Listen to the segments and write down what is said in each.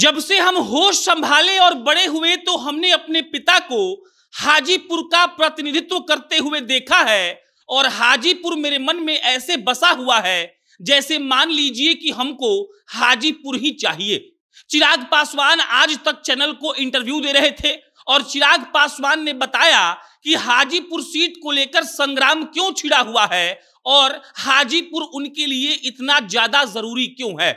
जब से हम होश संभाले और बड़े हुए तो हमने अपने पिता को हाजीपुर का प्रतिनिधित्व करते हुए देखा है और हाजीपुर मेरे मन में ऐसे बसा हुआ है जैसे मान लीजिए कि हमको हाजीपुर ही चाहिए चिराग पासवान आज तक चैनल को इंटरव्यू दे रहे थे और चिराग पासवान ने बताया कि हाजीपुर सीट को लेकर संग्राम क्यों छिड़ा हुआ है और हाजीपुर उनके लिए इतना ज्यादा जरूरी क्यों है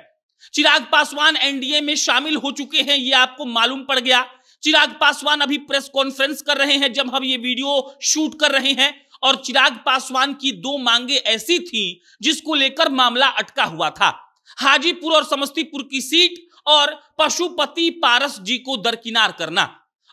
चिराग पासवान एनडीए में शामिल हो चुके हैं ये आपको मालूम पड़ गया चिराग पासवान अभी प्रेस कॉन्फ्रेंस कर रहे हैं जब हम ये वीडियो शूट कर रहे हैं और चिराग पासवान की दो मांगे ऐसी थी जिसको लेकर मामला अटका हुआ था हाजीपुर और समस्तीपुर की सीट और पशुपति पारस जी को दरकिनार करना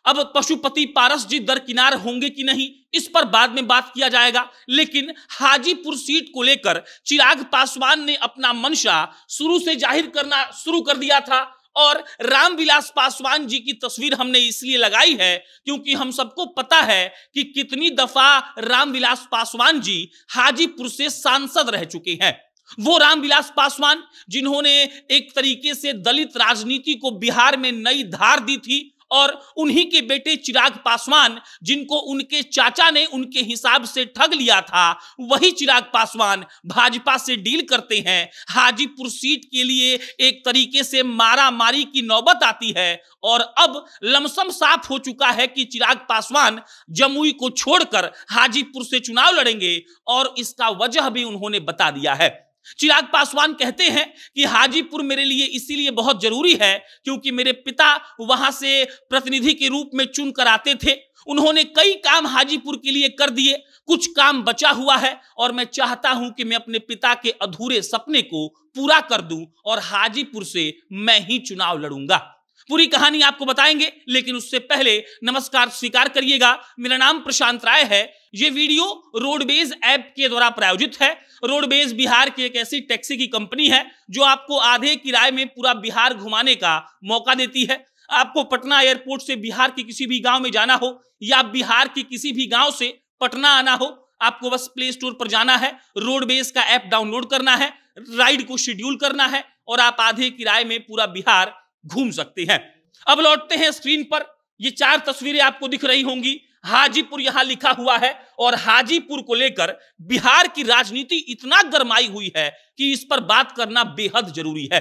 अब पशुपति पारस जी दरकिनार होंगे कि नहीं इस पर बाद में बात किया जाएगा लेकिन हाजीपुर सीट को लेकर चिराग पासवान ने अपना मंशा शुरू से जाहिर करना शुरू कर दिया था और रामविलास पासवान जी की तस्वीर हमने इसलिए लगाई है क्योंकि हम सबको पता है कि कितनी दफा रामविलास पासवान जी हाजीपुर से सांसद रह चुके हैं वो रामविलास पासवान जिन्होंने एक तरीके से दलित राजनीति को बिहार में नई धार दी थी और उन्हीं के बेटे चिराग पासवान जिनको उनके चाचा ने उनके हिसाब से ठग लिया था वही चिराग पासवान भाजपा से डील करते हैं हाजीपुर सीट के लिए एक तरीके से मारा मारी की नौबत आती है और अब लमसम साफ हो चुका है कि चिराग पासवान जमुई को छोड़कर हाजीपुर से चुनाव लड़ेंगे और इसका वजह भी उन्होंने बता दिया है चिराग पासवान कहते हैं कि हाजीपुर मेरे लिए इसीलिए बहुत जरूरी है क्योंकि मेरे पिता वहां से प्रतिनिधि के रूप में चुन कर आते थे उन्होंने कई काम हाजीपुर के लिए कर दिए कुछ काम बचा हुआ है और मैं चाहता हूं कि मैं अपने पिता के अधूरे सपने को पूरा कर दूं और हाजीपुर से मैं ही चुनाव लड़ूंगा पूरी कहानी आपको बताएंगे लेकिन उससे पहले नमस्कार स्वीकार करिएगा मेरा नाम प्रशांत राय है ये वीडियो रोडवेज ऐप के द्वारा प्रायोजित है रोडवेज बिहार की एक ऐसी टैक्सी की कंपनी है जो आपको आधे किराए में पूरा बिहार घुमाने का मौका देती है आपको पटना एयरपोर्ट से बिहार के किसी भी गांव में जाना हो या बिहार के किसी भी गांव से पटना आना हो आपको बस प्ले स्टोर पर जाना है रोडवेज का ऐप डाउनलोड करना है राइड को शेड्यूल करना है और आप आधे किराए में पूरा बिहार घूम सकती हैं अब लौटते हैं स्क्रीन पर ये चार तस्वीरें आपको दिख रही होंगी हाजीपुर यहां लिखा हुआ है और हाजीपुर को लेकर बिहार की राजनीति इतना गरमाई हुई है कि इस पर बात करना बेहद जरूरी है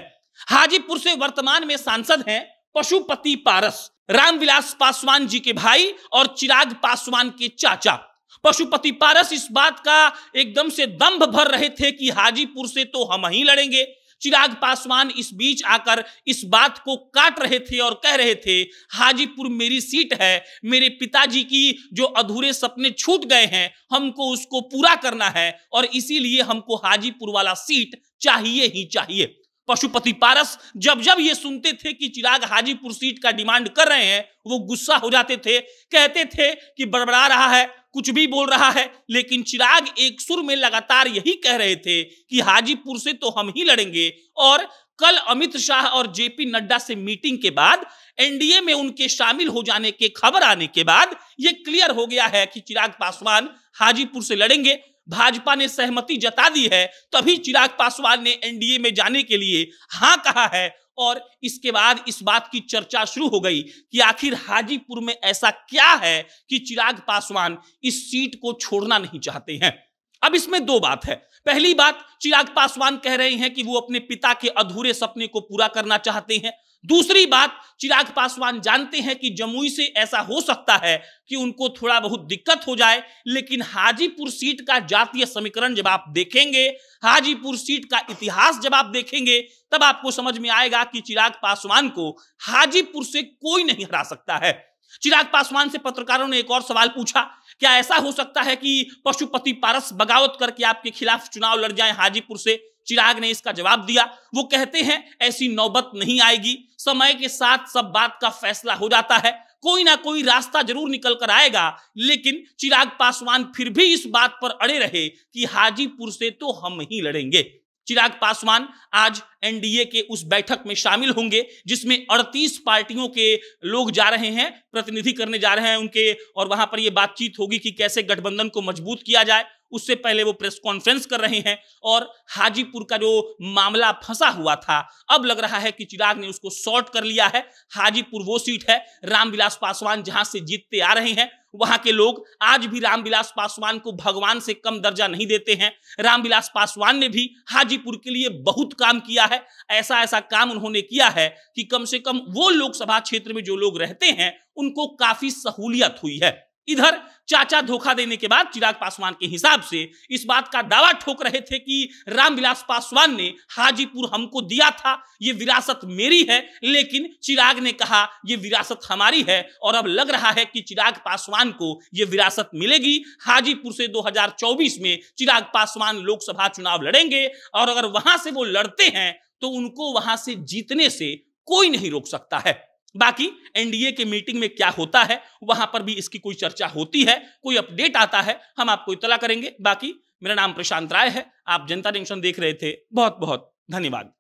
हाजीपुर से वर्तमान में सांसद हैं पशुपति पारस रामविलास पासवान जी के भाई और चिराग पासवान के चाचा पशुपति पारस इस बात का एकदम से दम्भ भर रहे थे कि हाजीपुर से तो हम ही लड़ेंगे चिराग पासवान इस बीच आकर इस बात को काट रहे थे और कह रहे थे हाजीपुर मेरी सीट है मेरे पिताजी की जो अधूरे सपने छूट गए हैं हमको उसको पूरा करना है और इसीलिए हमको हाजीपुर वाला सीट चाहिए ही चाहिए पशुपति पारस जब जब ये सुनते थे कि चिराग हाजीपुर सीट का डिमांड कर रहे हैं वो गुस्सा हो जाते थे कहते थे कि बड़बड़ा रहा है कुछ भी बोल रहा है लेकिन चिराग एक सुर में लगातार यही कह रहे थे कि हाजीपुर से तो हम ही लड़ेंगे और कल अमित शाह और जेपी नड्डा से मीटिंग के बाद एनडीए में उनके शामिल हो जाने के खबर आने के बाद यह क्लियर हो गया है कि चिराग पासवान हाजीपुर से लड़ेंगे भाजपा ने सहमति जता दी है तभी चिराग पासवान ने एनडीए में जाने के लिए हाँ कहा है और इसके बाद इस बात की चर्चा शुरू हो गई कि आखिर हाजीपुर में ऐसा क्या है कि चिराग पासवान इस सीट को छोड़ना नहीं चाहते हैं अब इसमें दो बात है पहली बात चिराग पासवान कह रहे हैं कि वो अपने पिता के अधूरे सपने को पूरा करना चाहते हैं दूसरी बात चिराग पासवान जानते हैं कि जमुई से ऐसा हो सकता है कि उनको थोड़ा बहुत दिक्कत हो जाए लेकिन हाजीपुर सीट का जातीय समीकरण जब आप देखेंगे हाजीपुर सीट का इतिहास जब आप देखेंगे तब आपको समझ में आएगा कि चिराग पासवान को हाजीपुर से कोई नहीं हरा सकता है चिराग पासवान से पत्रकारों ने एक और सवाल पूछा क्या ऐसा हो सकता है कि पशुपति पारस बगावत करके आपके खिलाफ चुनाव लड़ जाए हाजीपुर से चिराग ने इसका जवाब दिया वो कहते हैं ऐसी नौबत नहीं आएगी समय के साथ सब बात का फैसला हो जाता है कोई ना कोई रास्ता जरूर निकल कर आएगा लेकिन चिराग पासवान फिर भी इस बात पर अड़े रहे कि हाजीपुर से तो हम ही लड़ेंगे चिराग पासवान आज एनडीए के उस बैठक में शामिल होंगे जिसमें 38 पार्टियों के लोग जा रहे हैं प्रतिनिधि करने जा रहे हैं उनके और वहां पर यह बातचीत होगी कि कैसे गठबंधन को मजबूत किया जाए उससे पहले वो प्रेस कॉन्फ्रेंस कर रहे हैं और हाजीपुर का जो मामला फंसा हुआ था अब लग रहा है कि चिराग ने उसको शॉर्ट कर लिया है हाजीपुर वो सीट है रामविलास पासवान जहां से जीतते आ रहे हैं वहां के लोग आज भी रामविलास पासवान को भगवान से कम दर्जा नहीं देते हैं रामविलास पासवान ने भी हाजीपुर के लिए बहुत काम किया है ऐसा ऐसा काम उन्होंने किया है कि कम से कम वो लोकसभा क्षेत्र में जो लोग रहते हैं उनको काफी सहूलियत हुई है इधर चाचा धोखा देने के बाद चिराग पासवान के हिसाब से इस बात का दावा ठोक रहे थे कि रामविलास पासवान ने हाजीपुर हमको दिया था ये विरासत मेरी है लेकिन चिराग ने कहा ये विरासत हमारी है और अब लग रहा है कि चिराग पासवान को ये विरासत मिलेगी हाजीपुर से 2024 में चिराग पासवान लोकसभा चुनाव लड़ेंगे और अगर वहां से वो लड़ते हैं तो उनको वहां से जीतने से कोई नहीं रोक सकता है बाकी एनडीए के मीटिंग में क्या होता है वहां पर भी इसकी कोई चर्चा होती है कोई अपडेट आता है हम आपको इतला करेंगे बाकी मेरा नाम प्रशांत राय है आप जनता टेंशन देख रहे थे बहुत बहुत धन्यवाद